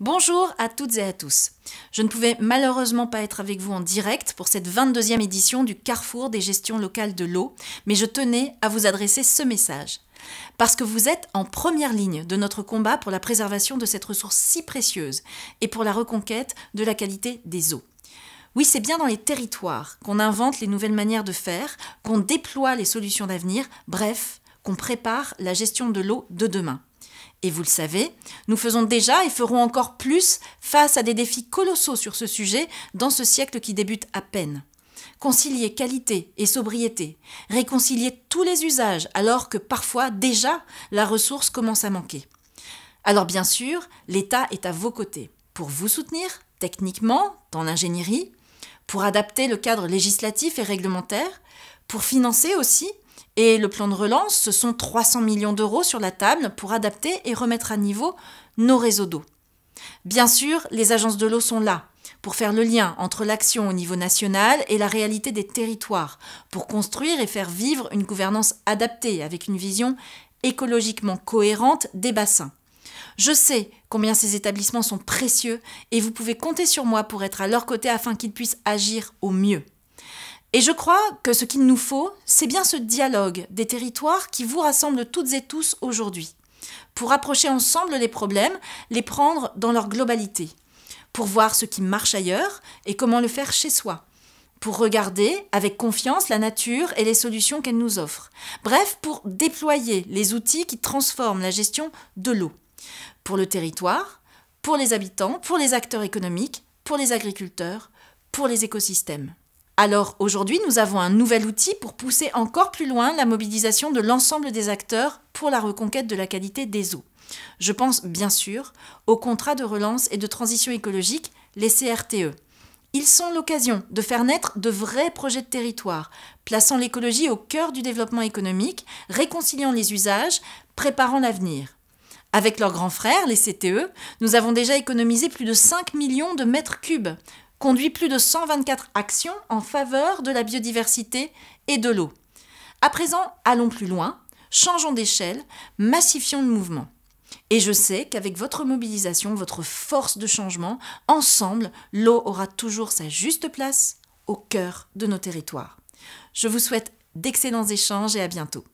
Bonjour à toutes et à tous. Je ne pouvais malheureusement pas être avec vous en direct pour cette 22e édition du Carrefour des gestions locales de l'eau, mais je tenais à vous adresser ce message. Parce que vous êtes en première ligne de notre combat pour la préservation de cette ressource si précieuse et pour la reconquête de la qualité des eaux. Oui, c'est bien dans les territoires qu'on invente les nouvelles manières de faire, qu'on déploie les solutions d'avenir, bref, qu'on prépare la gestion de l'eau de demain. Et vous le savez, nous faisons déjà et ferons encore plus face à des défis colossaux sur ce sujet dans ce siècle qui débute à peine. Concilier qualité et sobriété, réconcilier tous les usages alors que parfois déjà la ressource commence à manquer. Alors bien sûr, l'État est à vos côtés pour vous soutenir techniquement dans l'ingénierie, pour adapter le cadre législatif et réglementaire, pour financer aussi et le plan de relance, ce sont 300 millions d'euros sur la table pour adapter et remettre à niveau nos réseaux d'eau. Bien sûr, les agences de l'eau sont là pour faire le lien entre l'action au niveau national et la réalité des territoires, pour construire et faire vivre une gouvernance adaptée avec une vision écologiquement cohérente des bassins. Je sais combien ces établissements sont précieux et vous pouvez compter sur moi pour être à leur côté afin qu'ils puissent agir au mieux. Et je crois que ce qu'il nous faut, c'est bien ce dialogue des territoires qui vous rassemble toutes et tous aujourd'hui, pour approcher ensemble les problèmes, les prendre dans leur globalité, pour voir ce qui marche ailleurs et comment le faire chez soi, pour regarder avec confiance la nature et les solutions qu'elle nous offre, bref, pour déployer les outils qui transforment la gestion de l'eau, pour le territoire, pour les habitants, pour les acteurs économiques, pour les agriculteurs, pour les écosystèmes. Alors aujourd'hui, nous avons un nouvel outil pour pousser encore plus loin la mobilisation de l'ensemble des acteurs pour la reconquête de la qualité des eaux. Je pense bien sûr aux contrats de relance et de transition écologique, les CRTE. Ils sont l'occasion de faire naître de vrais projets de territoire, plaçant l'écologie au cœur du développement économique, réconciliant les usages, préparant l'avenir. Avec leurs grands frères, les CTE, nous avons déjà économisé plus de 5 millions de mètres cubes, conduit plus de 124 actions en faveur de la biodiversité et de l'eau. À présent, allons plus loin, changeons d'échelle, massifions le mouvement. Et je sais qu'avec votre mobilisation, votre force de changement, ensemble, l'eau aura toujours sa juste place au cœur de nos territoires. Je vous souhaite d'excellents échanges et à bientôt.